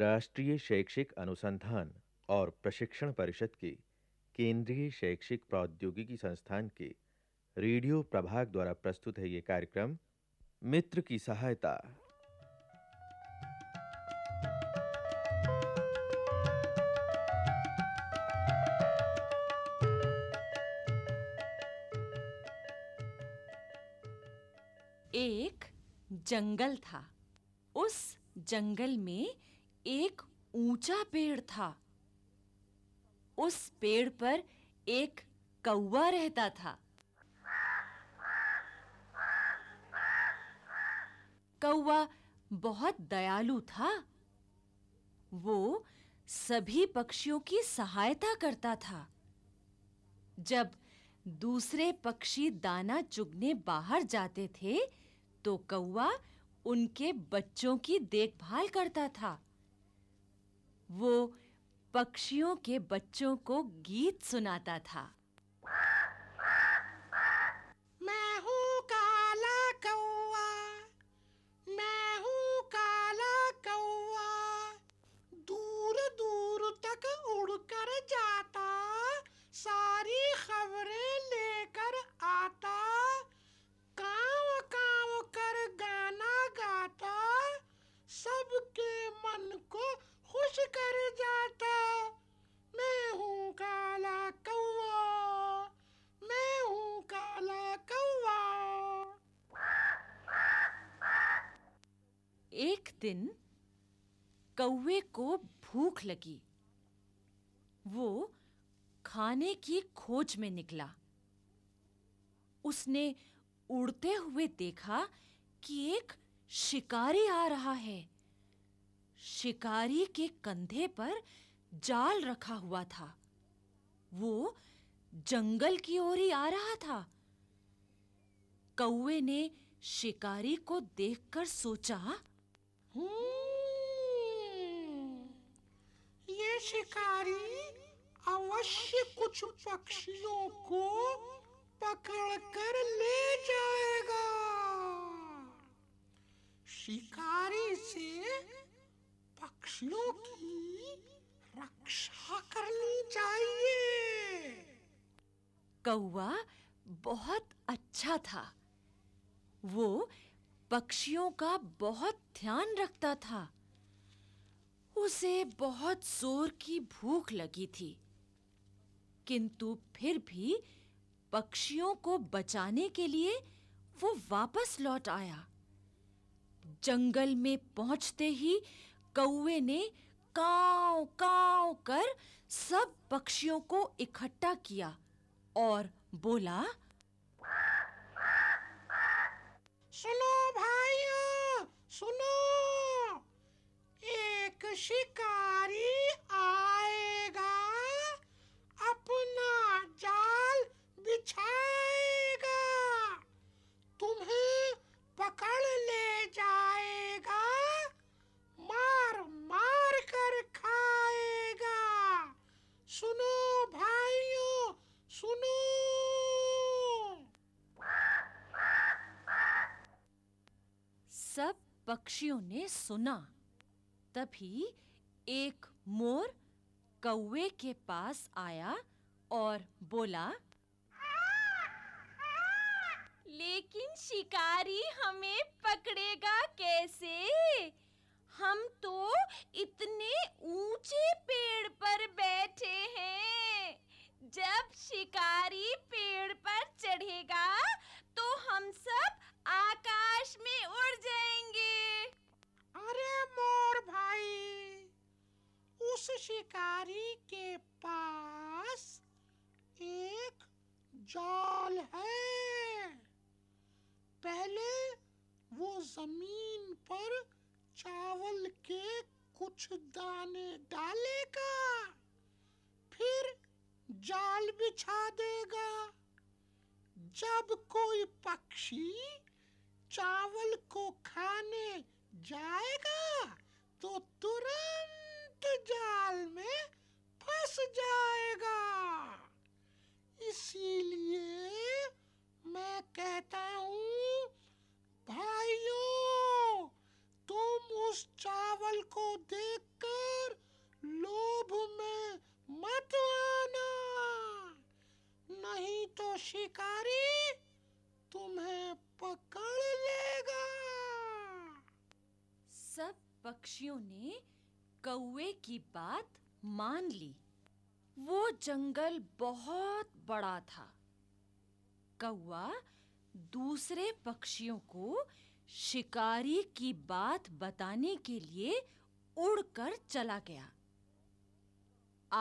राष्ट्रीय शैक्षिक अनुसंधान और प्रशिक्षण परिषद के केंद्रीय शैक्षिक प्रौद्योगिकी संस्थान के रेडियो प्रभाग द्वारा प्रस्तुत है ये कार्यक्रम मित्र की सहायता एक जंगल था उस जंगल में एक ऊंचा पेड़ था उस पेड़ पर एक कौवा रहता था कौवा बहुत दयालु था वो सभी पक्षियों की सहायता करता था जब दूसरे पक्षी दाना चुगने बाहर जाते थे तो कौवा उनके बच्चों की देखभाल करता था वो पक्षियों के बच्चों को गीत सुनाता था दिन कौवे को भूख लगी वो खाने की खोज में निकला उसने उड़ते हुए देखा कि एक शिकारी आ रहा है शिकारी के कंधे पर जाल रखा हुआ था वो जंगल की ओर ही आ रहा था कौवे ने शिकारी को देखकर सोचा हम्म। ये शिकारी अवश्य कुछ पक्षियों को पकड़कर ले जाएगा शिकारी से पक्षियों की रक्षा करनी चाहिए कौआ बहुत अच्छा था वो पक्षियों का बहुत ध्यान रखता था उसे बहुत जोर की भूख लगी थी किंतु फिर भी पक्षियों को बचाने के लिए वो वापस लौट आया जंगल में पहुंचते ही कौवे ने काव काव कर सब पक्षियों को इकट्ठा किया और बोला सुनो भाइयों सुनो एक शिकारी आ पक्षियों ने सुना तभी एक मोर कौवे के पास आया और बोला लेकिन शिकारी हमें पकड़ेगा कैसे हम तो इतने ऊंचे पेड़ पर बैठे हैं जब शिकारी पेड़ पर चढ़ेगा तो हम सब आकाश में उड़ जाएंगे उस शिकारी के पास एक जाल है पहले वो जमीन पर चावल के कुछ दाने डालेगा फिर जाल बिछा देगा जब कोई पक्षी चावल को खाने जाएगा तो तुरंत गुप्त जाल में फंस जाएगा इसीलिए मैं कहता हूँ भाइयों तुम उस चावल को देखकर लोभ में मत आना नहीं तो शिकारी तुम्हें पकड़ लेगा सब पक्षियों ने कौए की बात मान ली वो जंगल बहुत बड़ा था कौआ दूसरे पक्षियों को शिकारी की बात बताने के लिए उड़कर चला गया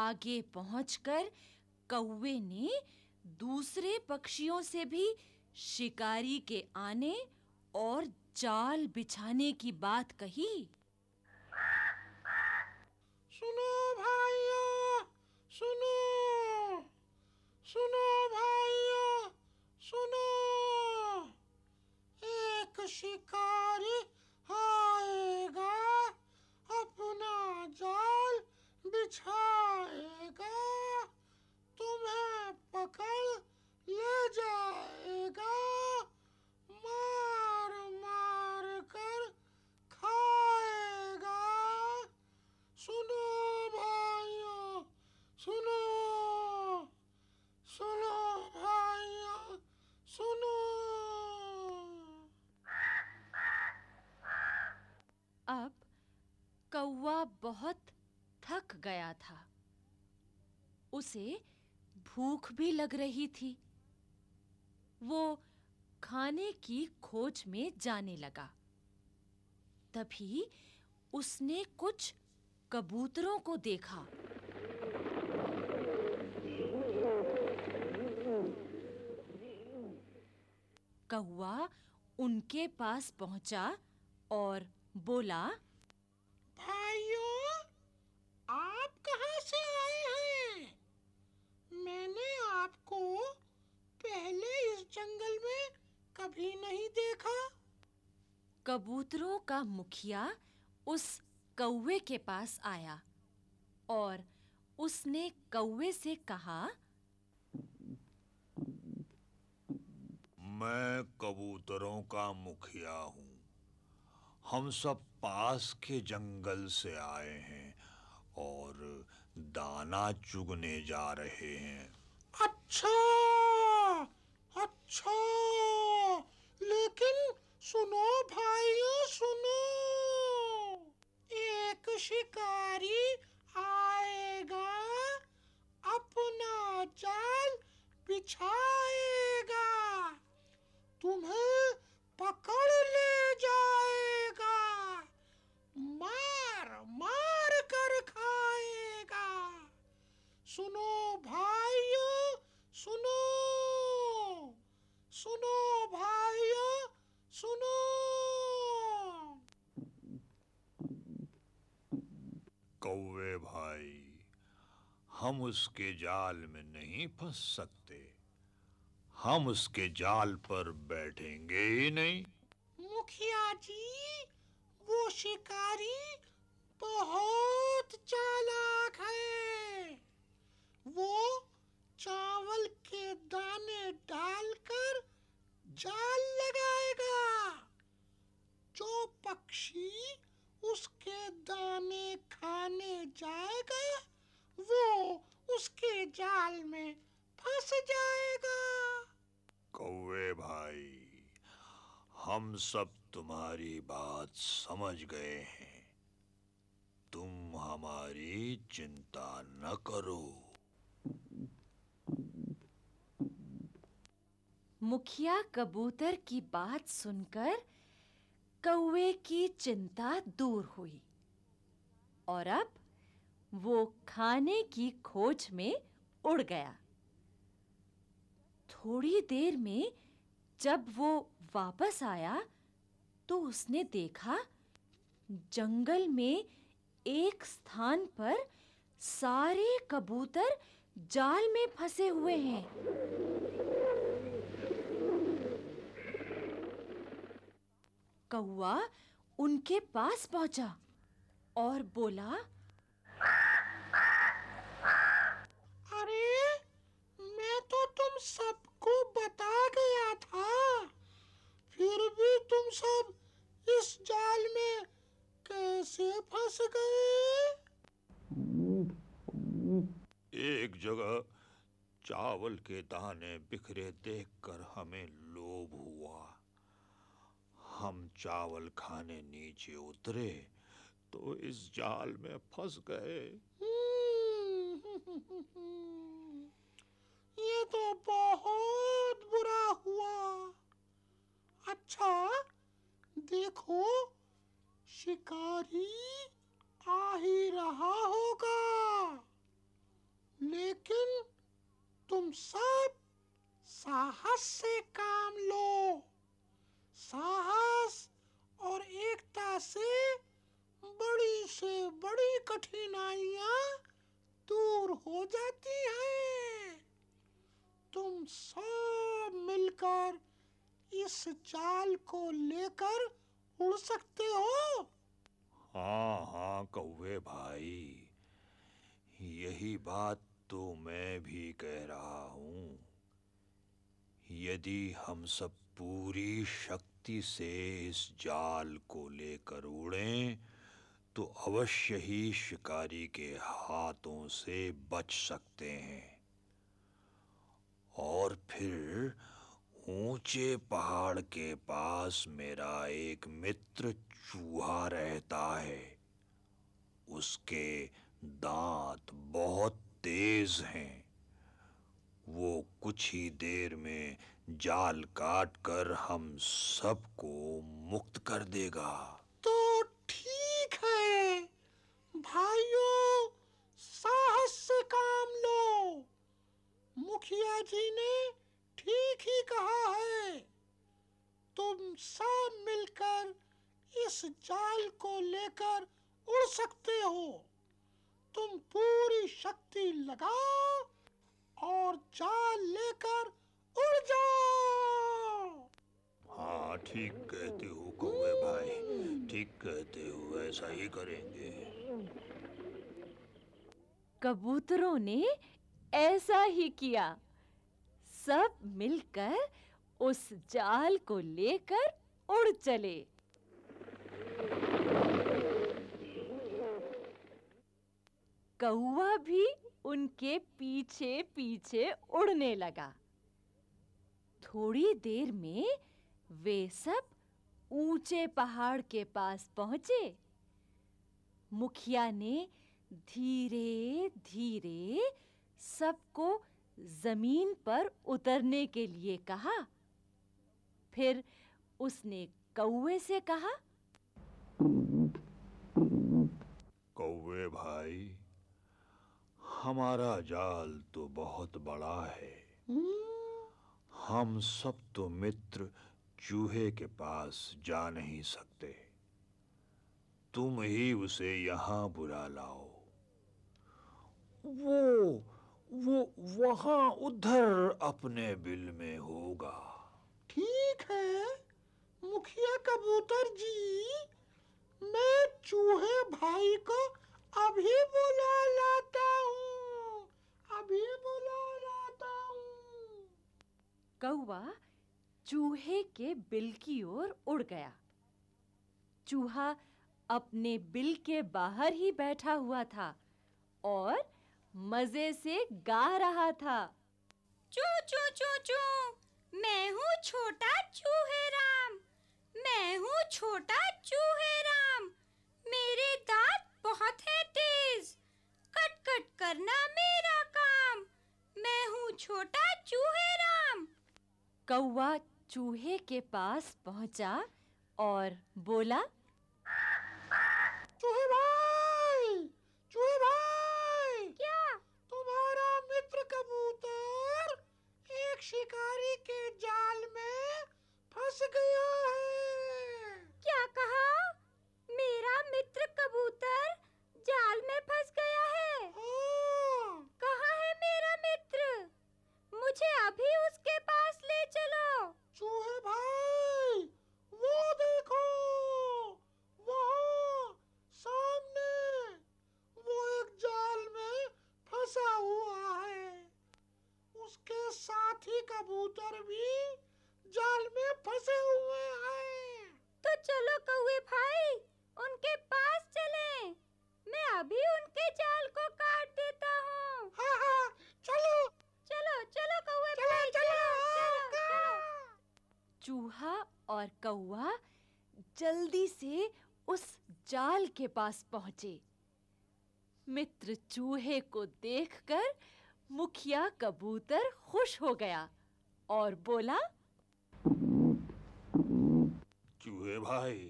आगे पहुंचकर कौवे ने दूसरे पक्षियों से भी शिकारी के आने और जाल बिछाने की बात कही सुनो सुनो भाइयों सुनो एक शिकारी आएगा अपना जाल बिछाएगा तुम्हें पक उसे भूख भी लग रही थी वो खाने की खोज में जाने लगा तभी उसने कुछ कबूतरों को देखा कौआ उनके पास पहुंचा और बोला भाइयों आपको पहले इस जंगल में कभी नहीं देखा कबूतरों का मुखिया उस कौवे के पास आया और उसने कौवे से कहा मैं कबूतरों का मुखिया हूँ हम सब पास के जंगल से आए हैं और दाना चुगने जा रहे हैं अच्छा अच्छा लेकिन सुनो भाइयों सुनो एक शिकारी आएगा अपना जाल बिछाएगा तुम्हें पकड़ ले जाएगा मार मार कर खाएगा सुनो भाइयों सुनो सुनो भाइयों सुनो कौवे भाई हम उसके जाल में नहीं फंस सकते हम उसके जाल पर बैठेंगे ही नहीं मुखिया जी वो शिकारी बहुत चालाक है वो चावल के दाने डालकर जाल लगाएगा जो पक्षी उसके दाने खाने जाएगा वो उसके जाल में फंस जाएगा कौवे भाई हम सब तुम्हारी बात समझ गए हैं तुम हमारी चिंता न करो मुखिया कबूतर की बात सुनकर कौवे की चिंता दूर हुई और अब वो खाने की खोज में उड़ गया थोड़ी देर में जब वो वापस आया तो उसने देखा जंगल में एक स्थान पर सारे कबूतर जाल में फंसे हुए हैं कौआ उनके पास पहुंचा और बोला अरे मैं तो तुम सबको बता गया था फिर भी तुम सब इस जाल में कैसे फंस गए एक जगह चावल के दाने बिखरे देखकर हमें लोभ हुआ हम चावल खाने नीचे उतरे तो इस जाल में फंस गए ये तो बहुत बुरा हुआ अच्छा देखो शिकारी आ ही रहा होगा लेकिन तुम सब साहस से का इस जाल को लेकर उड़ सकते हो हाँ हाँ कौवे भाई यही बात तो मैं भी कह रहा हूँ यदि हम सब पूरी शक्ति से इस जाल को लेकर उड़ें तो अवश्य ही शिकारी के हाथों से बच सकते हैं और फिर ऊंचे पहाड़ के पास मेरा एक मित्र चूहा रहता है उसके दांत बहुत तेज हैं वो कुछ ही देर में जाल काट कर हम सबको मुक्त कर देगा तो ठीक है भाइयों साहस से काम लो मुखिया जी ने ठीक ही कहा है तुम सब मिलकर इस जाल को लेकर उड़ सकते हो तुम पूरी शक्ति लगाओ और जाल लेकर उड़ जाओ हाँ ठीक कहते हो कौए भाई ठीक कहते हो ऐसा ही करेंगे कबूतरों ने ऐसा ही किया सब मिलकर उस जाल को लेकर उड़ चले कौवा भी उनके पीछे पीछे उड़ने लगा थोड़ी देर में वे सब ऊंचे पहाड़ के पास पहुंचे मुखिया ने धीरे-धीरे सबको जमीन पर उतरने के लिए कहा फिर उसने कौवे से कहा कौवे भाई हमारा जाल तो बहुत बड़ा है हम सब तो मित्र चूहे के पास जा नहीं सकते तुम ही उसे यहां बुला लाओ वो वो वहां उधर अपने बिल में होगा ठीक है मुखिया कबूतर जी मैं चूहे भाई को अभी बुला लाता हूँ अभी बुला लाता हूँ कौवा चूहे के बिल की ओर उड़ गया चूहा अपने बिल के बाहर ही बैठा हुआ था और मजे से गा रहा था चू चू चू चू मैं हूँ छोटा चूहे राम मैं हूँ छोटा चूहे राम मेरे दांत बहुत है तेज कट कट करना मेरा काम मैं हूँ छोटा चूहे राम कौवा चूहे के पास पहुँचा और बोला चूहे भाई चूहे भाई शिकारी के जाल में फंस गया और कौआ जल्दी से उस जाल के पास पहुंचे मित्र चूहे को देखकर मुखिया कबूतर खुश हो गया और बोला चूहे भाई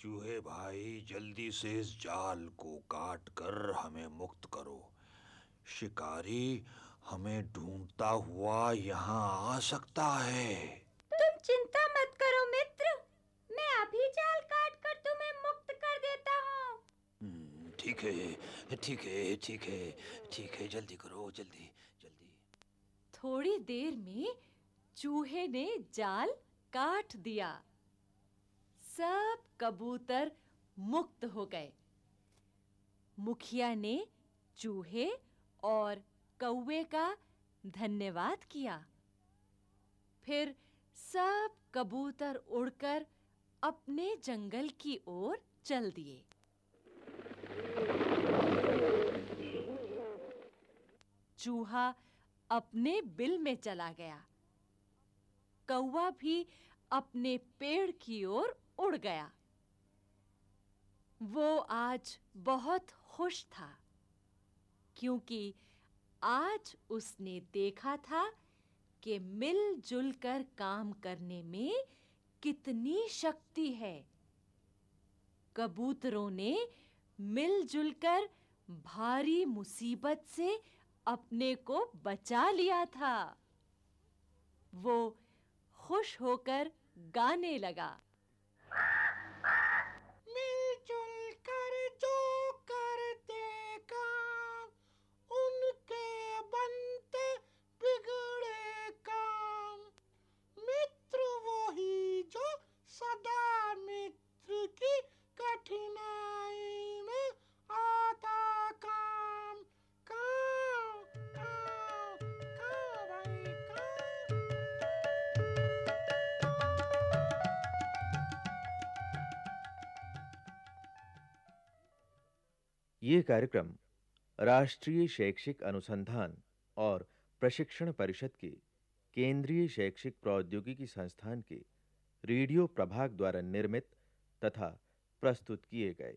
चूहे भाई जल्दी से इस जाल को काट कर हमें मुक्त करो शिकारी हमें ढूंढता हुआ यहाँ आ सकता है तुम चिंता ठीक है ठीक है ठीक है ठीक है जल्दी करो जल्दी जल्दी थोड़ी देर में चूहे ने जाल काट दिया सब कबूतर मुक्त हो गए मुखिया ने चूहे और कौवे का धन्यवाद किया फिर सब कबूतर उड़कर अपने जंगल की ओर चल दिए चूहा अपने बिल में चला गया कौवा भी अपने पेड़ की ओर उड़ गया वो आज बहुत खुश था क्योंकि आज उसने देखा था कि मिलजुल कर काम करने में कितनी शक्ति है कबूतरों ने मिलजुल कर भारी मुसीबत से अपने को बचा लिया था वो खुश होकर गाने लगा मिलजुल कर जो करते काम उनके बनते बिगड़े काम मित्र वही जो सदा ये कार्यक्रम राष्ट्रीय शैक्षिक अनुसंधान और प्रशिक्षण परिषद के केंद्रीय शैक्षिक प्रौद्योगिकी संस्थान के रेडियो प्रभाग द्वारा निर्मित तथा प्रस्तुत किए गए